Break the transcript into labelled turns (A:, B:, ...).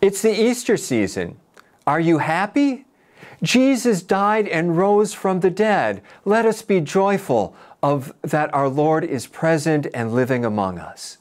A: It's the Easter season. Are you happy? Jesus died and rose from the dead. Let us
B: be joyful of that our Lord is present and living among us.